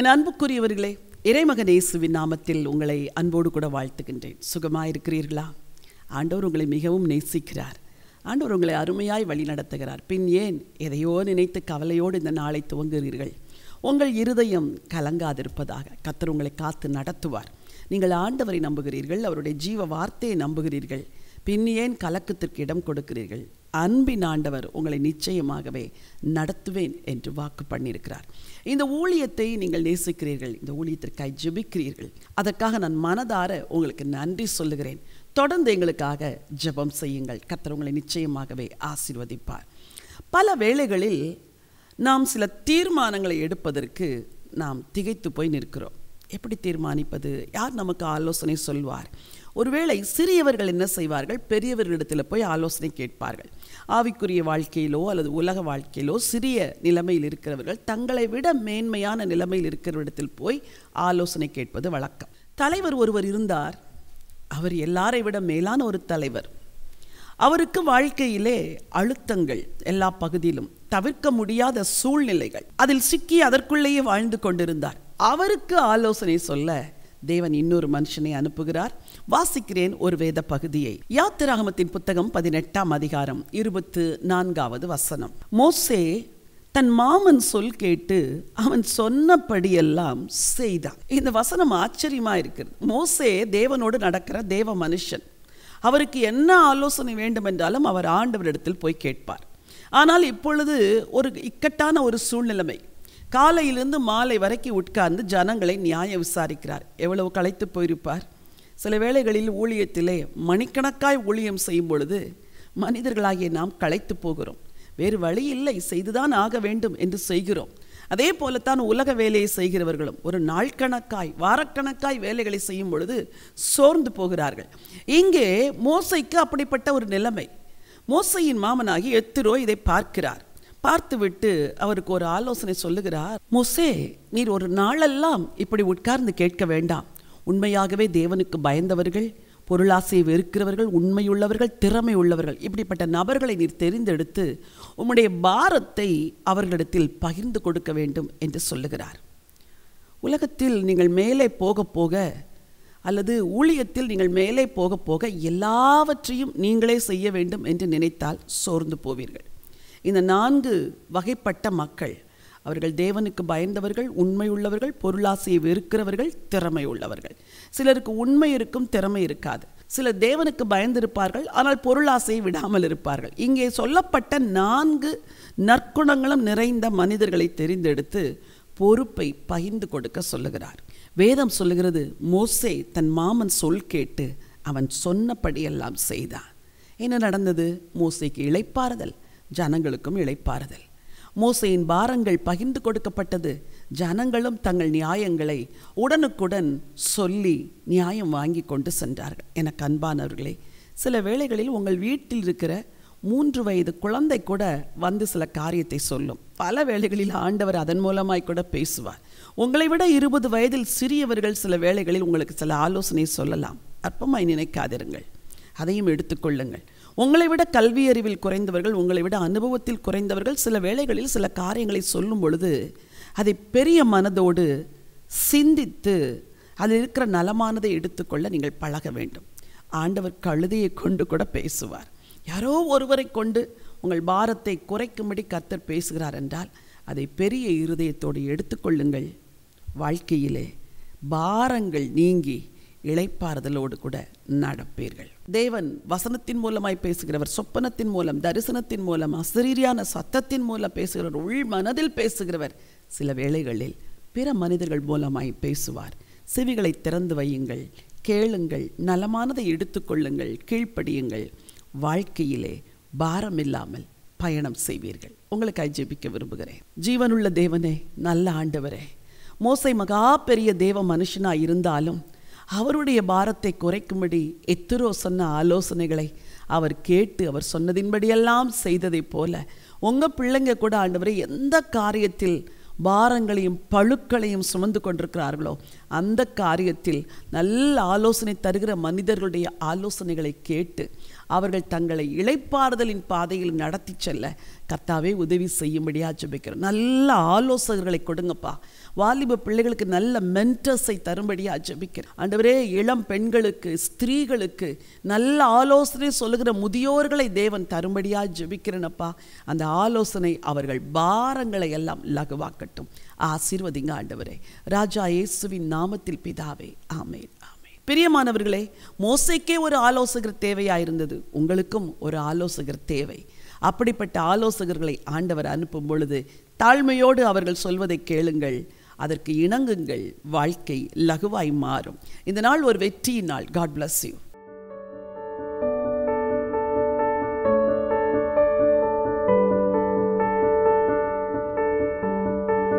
என் அன்புக்குரியவர்களே இறைமகன் இயேசுவின் நாமத்தில் உங்களை அன்போடு கூட வாழ்த்துகின்றேன் சுகமாக இருக்கிறீர்களா ஆண்டவர் உங்களை மிகவும் நேசிக்கிறார் ஆண்டவர் உங்களை அருமையாய் வழி நடத்துகிறார் பின் ஏன் எதையோ நினைத்து கவலையோடு இந்த நாளை துவங்குகிறீர்கள் உங்கள் இருதயம் கலங்காதிருப்பதாக கத்தர் உங்களை காத்து நடத்துவார் நீங்கள் ஆண்டவரை நம்புகிறீர்கள் அவருடைய ஜீவ வார்த்தையை நம்புகிறீர்கள் பின் ஏன் கலக்கத்திற்கு இடம் கொடுக்கிறீர்கள் அன்பின் ஆண்டவர் உங்களை நிச்சயமாகவே நடத்துவேன் என்று வாக்கு பண்ணியிருக்கிறார் இந்த ஊழியத்தை நீங்கள் நேசிக்கிறீர்கள் இந்த ஊழியத்திற்காய் ஜெபிக்கிறீர்கள் அதற்காக நான் மனதார உங்களுக்கு நன்றி சொல்லுகிறேன் தொடர்ந்து எங்களுக்காக ஜெபம் செய்யுங்கள் கத்தர் உங்களை நிச்சயமாகவே ஆசிர்வதிப்பார் பல வேளைகளில் நாம் சில தீர்மானங்களை எடுப்பதற்கு நாம் திகைத்து போய் நிற்கிறோம் எப்படி தீர்மானிப்பது யார் நமக்கு ஆலோசனை சொல்வார் ஒருவேளை சிறியவர்கள் என்ன செய்வார்கள் பெரியவர்களிடத்தில் போய் ஆலோசனை கேட்பார்கள் ஆவிக்குரிய வாழ்க்கையிலோ அல்லது உலக வாழ்க்கையிலோ சிறிய நிலைமையில் இருக்கிறவர்கள் தங்களை விட மேன்மையான நிலைமையில் இருக்கிறவரிடத்தில் போய் ஆலோசனை கேட்பது வழக்கம் தலைவர் ஒருவர் இருந்தார் அவர் எல்லாரை விட மேலான ஒரு தலைவர் அவருக்கு வாழ்க்கையிலே அழுத்தங்கள் எல்லா பகுதியிலும் தவிர்க்க முடியாத சூழ்நிலைகள் அதில் சிக்கி அதற்குள்ளேயே வாழ்ந்து கொண்டிருந்தார் அவருக்கு ஆலோசனை சொல்ல தேவன் இன்னொரு மனுஷனை அனுப்புகிறார் வாசிக்கிறேன் ஒரு வேத பகுதியை யாத்திராகமத்தின் புத்தகம் பதினெட்டாம் அதிகாரம் இருபத்து நான்காவது வசனம் மோசே தன் மாமன் சொல் கேட்டு அவன் சொன்னபடியெல்லாம் செய்தான் இந்த வசனம் ஆச்சரியமாக இருக்கிறது மோசே தேவனோடு நடக்கிற தேவ மனுஷன் அவருக்கு என்ன ஆலோசனை வேண்டும் என்றாலும் அவர் ஆண்டவரிடத்தில் போய் கேட்பார் ஆனால் இப்பொழுது ஒரு இக்கட்டான ஒரு சூழ்நிலைமை காலையிலிருந்து மாலை வரைக்கும் உட்கார்ந்து ஜனங்களை நியாயம் விசாரிக்கிறார் எவ்வளவு களைத்து போயிருப்பார் சில வேளைகளில் ஊழியத்திலே மணிக்கணக்காய் ஊழியம் செய்யும் பொழுது மனிதர்களாகிய நாம் களைத்து போகிறோம் வேறு வழி இல்லை செய்துதான் ஆக வேண்டும் என்று செய்கிறோம் அதே போலத்தான் உலக வேலையை செய்கிறவர்களும் ஒரு நாள் கணக்காய் வாரக்கணக்காய் வேலைகளை செய்யும் பொழுது சோர்ந்து போகிறார்கள் இங்கே மோசைக்கு அப்படிப்பட்ட ஒரு நிலைமை மோசையின் மாமனாகி எத்திரோ இதை பார்க்கிறார் பார்த்துவிட்டு அவருக்கு ஒரு ஆலோசனை சொல்லுகிறார் மோசே நீர் ஒரு நாளெல்லாம் இப்படி உட்கார்ந்து கேட்க வேண்டாம் உண்மையாகவே தேவனுக்கு பயந்தவர்கள் பொருளாசையை வெறுக்கிறவர்கள் உண்மையுள்ளவர்கள் திறமை உள்ளவர்கள் இப்படிப்பட்ட நபர்களை நீர் தெரிந்தெடுத்து உம்முடைய பாரத்தை அவர்களிடத்தில் பகிர்ந்து கொடுக்க வேண்டும் என்று சொல்லுகிறார் உலகத்தில் நீங்கள் மேலே போக போக அல்லது ஊழியத்தில் நீங்கள் மேலே போக போக எல்லாவற்றையும் நீங்களே செய்ய வேண்டும் என்று நினைத்தால் சோர்ந்து போவீர்கள் இந்த நான்கு வகைப்பட்ட மக்கள் அவர்கள் தேவனுக்கு பயந்தவர்கள் உண்மை உள்ளவர்கள் பொருளாசையை வெறுக்கிறவர்கள் திறமை உள்ளவர்கள் சிலருக்கு உண்மை இருக்கும் திறமை இருக்காது சிலர் தேவனுக்கு பயந்திருப்பார்கள் ஆனால் பொருளாசையை விடாமல் இருப்பார்கள் இங்கே சொல்லப்பட்ட நான்கு நற்குணங்களும் நிறைந்த மனிதர்களை தெரிந்தெடுத்து பொறுப்பை பகிர்ந்து கொடுக்க சொல்லுகிறார் வேதம் சொல்லுகிறது மோசே தன் மாமன் சொல் கேட்டு அவன் சொன்னபடியெல்லாம் செய்தான் என்ன நடந்தது மோசைக்கு இழைப்பாறுதல் ஜனங்களுக்கும் இழைப்பாறுதல் மோசையின் பாரங்கள் பகிர்ந்து கொடுக்கப்பட்டது ஜனங்களும் தங்கள் நியாயங்களை உடனுக்குடன் சொல்லி நியாயம் வாங்கி கொண்டு சென்றார்கள் என கண்பானவர்களே சில வேளைகளில் உங்கள் வீட்டில் இருக்கிற மூன்று வயது குழந்தை கூட வந்து சில காரியத்தை சொல்லும் பல வேளைகளில் ஆண்டவர் அதன் மூலமாய் கூட பேசுவார் உங்களை விட இருபது வயதில் சிறியவர்கள் சில வேளைகளில் உங்களுக்கு சில ஆலோசனை சொல்லலாம் அற்பமாய் நினைக்காதிருங்கள் அதையும் எடுத்துக்கொள்ளுங்கள் உங்களை விட கல்வி அறிவில் குறைந்தவர்கள் உங்களை விட அனுபவத்தில் குறைந்தவர்கள் சில வேளைகளில் சில காரியங்களை சொல்லும் பொழுது அதை பெரிய மனதோடு சிந்தித்து அதில் இருக்கிற நலமானதை எடுத்துக்கொள்ள நீங்கள் பழக வேண்டும் ஆண்டவர் கழுதையை கொண்டு கூட பேசுவார் யாரோ ஒருவரை கொண்டு உங்கள் பாரத்தை குறைக்கும்படி கத்தர் பேசுகிறார் என்றால் அதை பெரிய இருதயத்தோடு எடுத்துக்கொள்ளுங்கள் வாழ்க்கையிலே பாரங்கள் நீங்கி இழைப்பாறுதலோடு கூட நடப்பீர்கள் தேவன் வசனத்தின் மூலமாய் பேசுகிறவர் சொப்பனத்தின் மூலம் தரிசனத்தின் மூலம் அசிரீரியான சத்தத்தின் மூலம் பேசுகிறவர் உள் மனதில் பேசுகிறவர் சில வேளைகளில் பிற மனிதர்கள் மூலமாய் பேசுவார் செவிகளை திறந்து வையுங்கள் கேளுங்கள் நலமானதை எடுத்துக்கொள்ளுங்கள் கீழ்ப்படியுங்கள் வாழ்க்கையிலே பாரம் இல்லாமல் பயணம் செய்வீர்கள் உங்களுக்கு ஜெபிக்க விரும்புகிறேன் ஜீவனுள்ள தேவனே நல்ல ஆண்டவரே மோசை மகா பெரிய தேவ மனுஷனாக இருந்தாலும் அவருடைய பாரத்தை குறைக்கும்படி எத்தரோ சொன்ன ஆலோசனைகளை அவர் கேட்டு அவர் சொன்னதின்படியெல்லாம் செய்ததைப் போல உங்கள் பிள்ளைங்க கூட ஆண்டவரை எந்த காரியத்தில் பாரங்களையும் பழுக்களையும் சுமந்து கொண்டிருக்கிறார்களோ அந்த காரியத்தில் நல்ல ஆலோசனை தருகிற மனிதர்களுடைய ஆலோசனைகளை கேட்டு அவர்கள் தங்களை இழைப்பாறுதலின் பாதையில் நடத்தி செல்ல கத்தாவே உதவி செய்யும்படியாக ஜெபிக்கிறோம் நல்ல ஆலோசகர்களை கொடுங்கப்பா வாலிப பிள்ளைகளுக்கு நல்ல மென்டர்ஸை தரும்படியாக ஜெபிக்கிறேன் ஆண்டவரே இளம் பெண்களுக்கு ஸ்திரீகளுக்கு நல்ல ஆலோசனை சொல்லுகிற முதியோர்களை தேவன் தரும்படியாக ஜபிக்கிறேனப்பா அந்த ஆலோசனை அவர்கள் பாரங்களை எல்லாம் லகுவாக்க இருக்கட்டும் ஆசீர்வதிங்க ஆண்டவரே ராஜா இயேசுவின் நாமத்தில் பிதாவே ஆமேன் பிரியமானவர்களே மோசைக்கே ஒரு ஆலோசகர் தேவையாயிருந்தது உங்களுக்கும் ஒரு ஆலோசகர் தேவை அப்படிப்பட்ட ஆலோசகர்களை ஆண்டவர் அனுப்பும் பொழுது தாழ்மையோடு அவர்கள் சொல்வதை கேளுங்கள் அதற்கு இணங்குங்கள் வாழ்க்கை லகுவாய் மாறும் இந்த நாள் ஒரு வெற்றியின் நாள் காட் பிளஸ் யூ